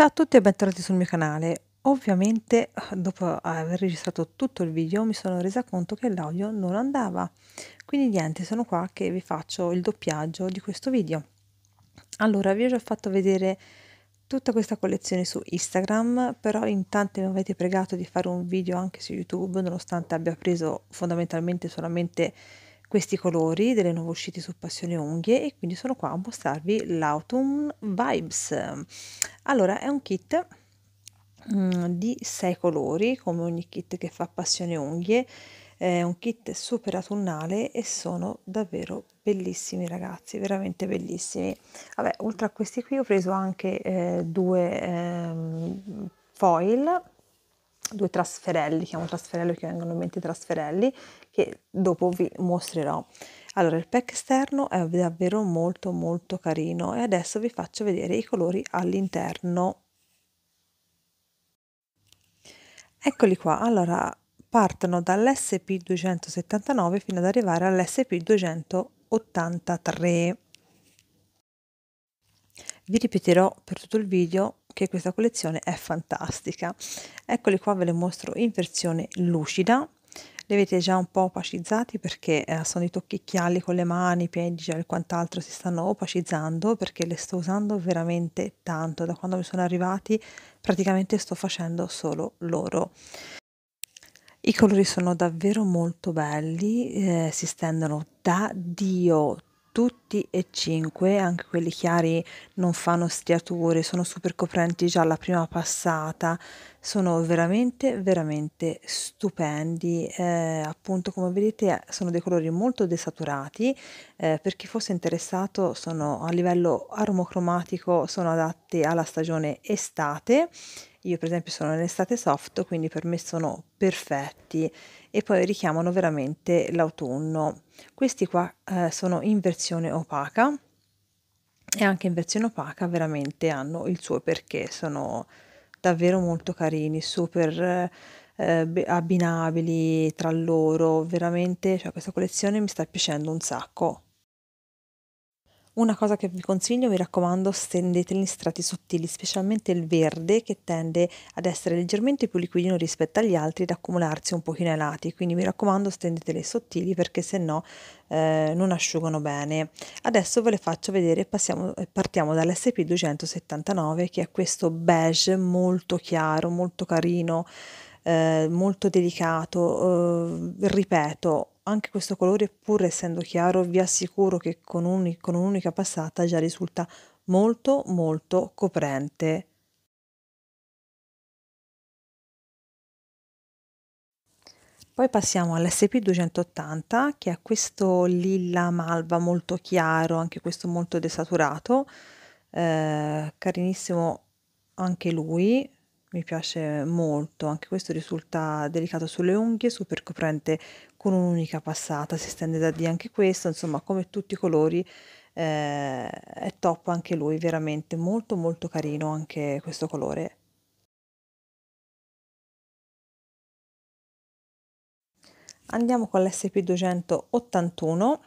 Ciao a tutti e bentornati sul mio canale. Ovviamente dopo aver registrato tutto il video mi sono resa conto che l'audio non andava, quindi niente, sono qua che vi faccio il doppiaggio di questo video. Allora, vi ho già fatto vedere tutta questa collezione su Instagram, però in tante mi avete pregato di fare un video anche su YouTube, nonostante abbia preso fondamentalmente solamente questi colori delle nuove uscite su Passione Unghie e quindi sono qua a mostrarvi l'Autumn Vibes. Allora, è un kit mm, di sei colori, come ogni kit che fa Passione Unghie, è un kit super autunnale e sono davvero bellissimi ragazzi, veramente bellissimi. Vabbè, oltre a questi qui ho preso anche eh, due ehm, foil due trasferelli, chiamo trasferello che vengono in mente trasferelli, che dopo vi mostrerò. Allora il pack esterno è davvero molto molto carino e adesso vi faccio vedere i colori all'interno. Eccoli qua, allora partono dall'SP279 fino ad arrivare all'SP283. Vi ripeterò per tutto il video che questa collezione è fantastica. Eccoli qua ve le mostro in versione lucida li avete già un po' opacizzati perché eh, sono i tocchi tocchicchiali con le mani, i piedi e quant'altro si stanno opacizzando perché le sto usando veramente tanto, da quando mi sono arrivati praticamente sto facendo solo loro. I colori sono davvero molto belli, eh, si stendono da Dio tutti e cinque, anche quelli chiari non fanno striature, sono super coprenti già la prima passata, sono veramente veramente stupendi, eh, appunto come vedete sono dei colori molto desaturati, eh, per chi fosse interessato sono a livello aromocromatico, sono adatti alla stagione estate, io per esempio sono in estate soft, quindi per me sono perfetti e poi richiamano veramente l'autunno questi qua eh, sono in versione opaca e anche in versione opaca veramente hanno il suo perché, sono davvero molto carini, super eh, abbinabili tra loro, veramente cioè, questa collezione mi sta piacendo un sacco. Una cosa che vi consiglio, mi raccomando, stendete in strati sottili, specialmente il verde che tende ad essere leggermente più liquidino rispetto agli altri ed accumularsi un pochino ai lati, quindi mi raccomando stendetele sottili perché se no eh, non asciugano bene. Adesso ve le faccio vedere passiamo, eh, partiamo dall'SP279 che è questo beige molto chiaro, molto carino, eh, molto delicato, eh, ripeto, anche questo colore, pur essendo chiaro, vi assicuro che con, un, con un'unica passata già risulta molto molto coprente. Poi passiamo all'SP280 che è questo lilla malva molto chiaro, anche questo molto desaturato, eh, carinissimo anche lui, mi piace molto, anche questo risulta delicato sulle unghie, super coprente con un'unica passata, si stende da D anche questo, insomma come tutti i colori eh, è top anche lui, veramente molto molto carino anche questo colore. Andiamo con l'SP281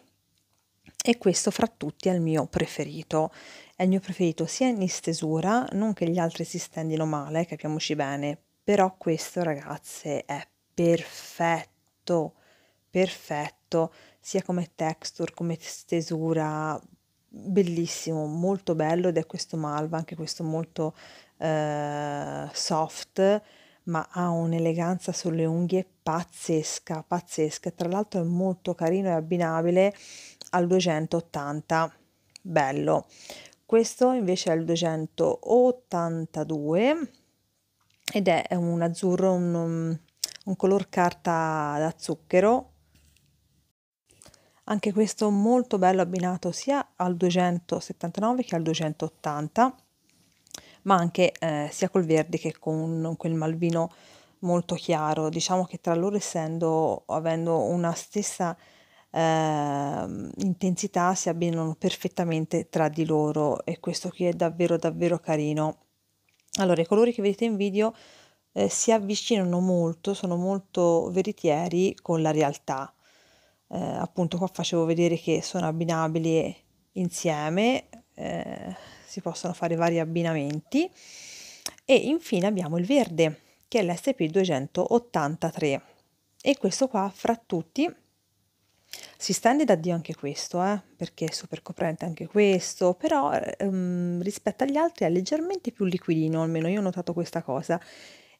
e questo fra tutti è il mio preferito. È il mio preferito sia in stesura, non che gli altri si stendino male, capiamoci bene, però questo ragazze è perfetto, perfetto, sia come texture, come stesura, bellissimo, molto bello ed è questo malva, anche questo molto eh, soft, ma ha un'eleganza sulle unghie pazzesca, pazzesca. Tra l'altro è molto carino e abbinabile al 280 bello questo invece è il 282 ed è un azzurro un, um, un color carta da zucchero anche questo molto bello abbinato sia al 279 che al 280 ma anche eh, sia col verde che con quel malvino molto chiaro diciamo che tra loro essendo avendo una stessa eh, intensità si abbinano perfettamente tra di loro e questo qui è davvero davvero carino. Allora, i colori che vedete in video eh, si avvicinano molto, sono molto veritieri con la realtà. Eh, appunto qua facevo vedere che sono abbinabili insieme, eh, si possono fare vari abbinamenti. E infine abbiamo il verde, che è l'SP283. E questo qua fra tutti si stende da Dio anche questo, eh, perché è super coprente anche questo, però ehm, rispetto agli altri è leggermente più liquidino, almeno io ho notato questa cosa.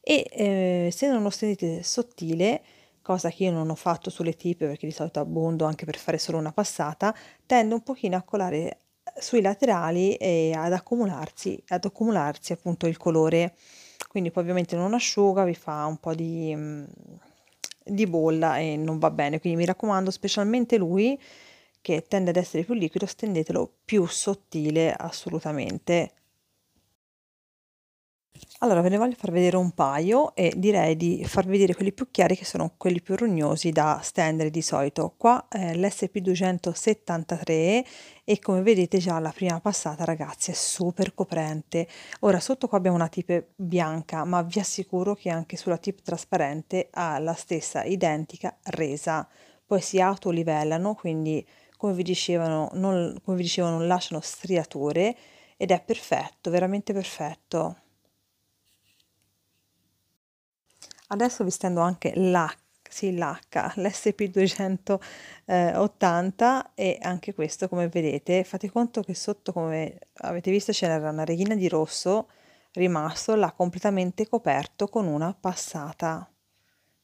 E eh, non lo stendite sottile, cosa che io non ho fatto sulle tipe perché di solito abbondo anche per fare solo una passata, tende un pochino a colare sui laterali e ad accumularsi, ad accumularsi appunto il colore. Quindi poi ovviamente non asciuga, vi fa un po' di mm, di bolla e non va bene, quindi mi raccomando specialmente lui che tende ad essere più liquido, stendetelo più sottile assolutamente allora ve ne voglio far vedere un paio e direi di far vedere quelli più chiari che sono quelli più rognosi da stendere di solito. Qua eh, l'SP273 e come vedete già la prima passata ragazzi è super coprente. Ora sotto qua abbiamo una tip bianca ma vi assicuro che anche sulla tip trasparente ha la stessa identica resa. Poi si autolivellano quindi come vi, dicevano, non, come vi dicevo non lasciano striature ed è perfetto, veramente perfetto. Adesso vi stendo anche l'H, sì, l'H, l'SP280 e anche questo come vedete fate conto che sotto come avete visto c'era una reghina di rosso rimasto, l'ha completamente coperto con una passata.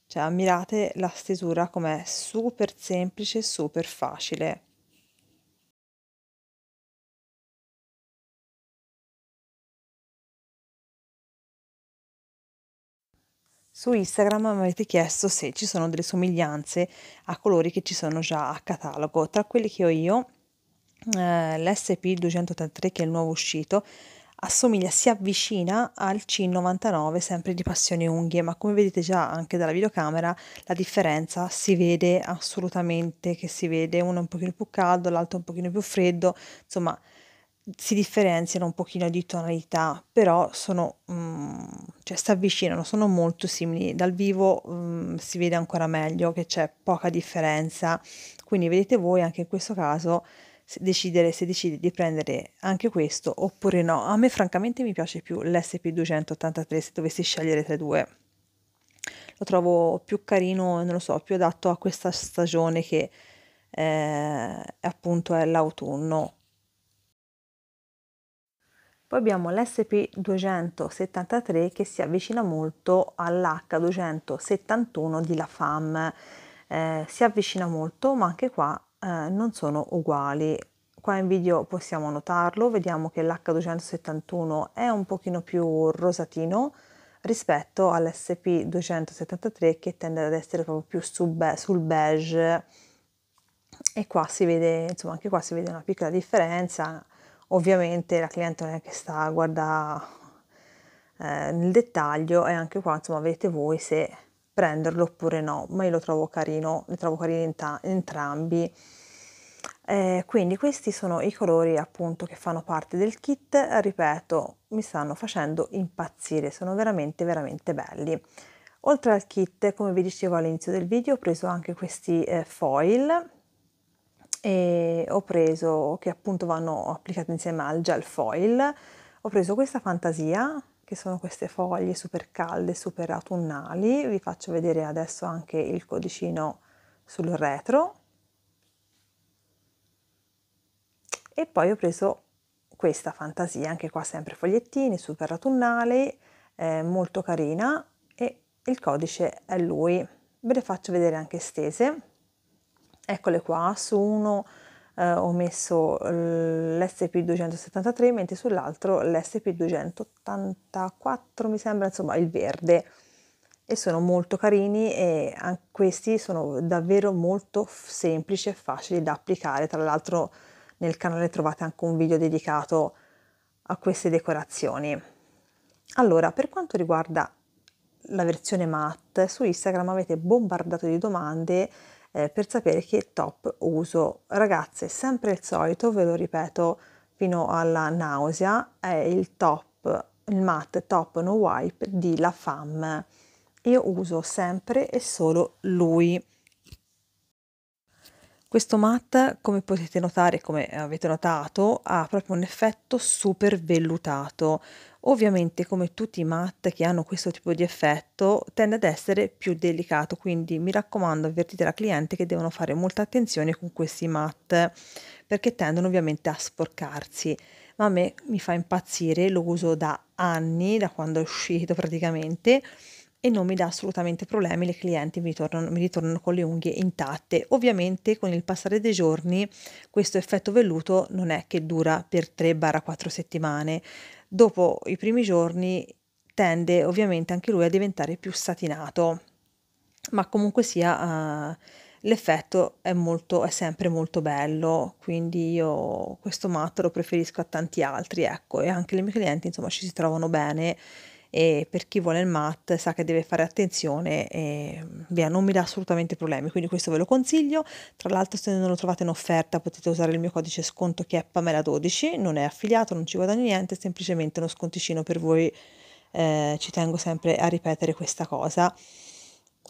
Cioè ammirate la stesura com'è super semplice, super facile. Su Instagram mi avete chiesto se ci sono delle somiglianze a colori che ci sono già a catalogo. Tra quelli che ho io, eh, l'SP283 che è il nuovo uscito, assomiglia, si avvicina al C99 sempre di Passione Unghie, ma come vedete già anche dalla videocamera la differenza si vede assolutamente che si vede uno un pochino più caldo, l'altro un pochino più freddo, insomma si differenziano un pochino di tonalità, però sono, mm, cioè, si avvicinano, sono molto simili. Dal vivo mm, si vede ancora meglio che c'è poca differenza, quindi vedete voi anche in questo caso se decidere se decide di prendere anche questo oppure no. A me francamente mi piace più l'SP283 se dovessi scegliere tra i due. Lo trovo più carino, non lo so, più adatto a questa stagione che eh, appunto è l'autunno poi abbiamo l'SP273 che si avvicina molto all'H271 di La Fam. eh, si avvicina molto ma anche qua eh, non sono uguali. Qua in video possiamo notarlo, vediamo che l'H271 è un pochino più rosatino rispetto all'SP273 che tende ad essere proprio più sul, be sul beige e qua si vede, insomma anche qua si vede una piccola differenza Ovviamente la cliente non è che sta a guardare eh, nel dettaglio e anche qua insomma vedete voi se prenderlo oppure no, ma io lo trovo carino, li trovo carini entrambi. Eh, quindi questi sono i colori appunto che fanno parte del kit, ripeto, mi stanno facendo impazzire, sono veramente veramente belli. Oltre al kit, come vi dicevo all'inizio del video, ho preso anche questi eh, foil e ho preso, che appunto vanno applicate insieme al gel foil, ho preso questa fantasia, che sono queste foglie super calde, super autunnali, vi faccio vedere adesso anche il codicino sul retro, e poi ho preso questa fantasia, anche qua sempre fogliettini, super autunnali, eh, molto carina, e il codice è lui, ve le faccio vedere anche stese, Eccole qua, su uno eh, ho messo l'SP273 mentre sull'altro l'SP284 mi sembra, insomma il verde e sono molto carini e questi sono davvero molto semplici e facili da applicare. Tra l'altro nel canale trovate anche un video dedicato a queste decorazioni. Allora, per quanto riguarda la versione matte, su Instagram avete bombardato di domande eh, per sapere che top uso. Ragazze, sempre il solito, ve lo ripeto fino alla nausea, è il top, il matte top no wipe di La Femme. Io uso sempre e solo lui. Questo matte, come potete notare, come avete notato, ha proprio un effetto super vellutato, Ovviamente come tutti i matte che hanno questo tipo di effetto tende ad essere più delicato, quindi mi raccomando avvertite la cliente che devono fare molta attenzione con questi matte perché tendono ovviamente a sporcarsi, ma a me mi fa impazzire, lo uso da anni, da quando è uscito praticamente e non mi dà assolutamente problemi, le clienti mi ritornano, mi ritornano con le unghie intatte. Ovviamente con il passare dei giorni questo effetto velluto non è che dura per 3-4 settimane, dopo i primi giorni tende ovviamente anche lui a diventare più satinato, ma comunque sia uh, l'effetto è, molto, è sempre molto bello, quindi io questo matto lo preferisco a tanti altri, ecco, e anche i miei clienti insomma ci si trovano bene e per chi vuole il MAT sa che deve fare attenzione e via, non mi dà assolutamente problemi, quindi questo ve lo consiglio. Tra l'altro se non lo trovate in offerta potete usare il mio codice sconto che è Pamela12, non è affiliato, non ci guadagno niente, è semplicemente uno sconticino per voi, eh, ci tengo sempre a ripetere questa cosa.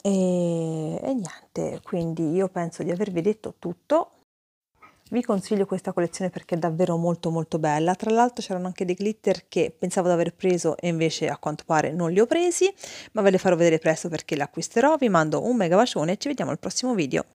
E, e niente, quindi io penso di avervi detto tutto, vi consiglio questa collezione perché è davvero molto molto bella, tra l'altro c'erano anche dei glitter che pensavo di aver preso e invece a quanto pare non li ho presi, ma ve le farò vedere presto perché le acquisterò, vi mando un mega bacione e ci vediamo al prossimo video.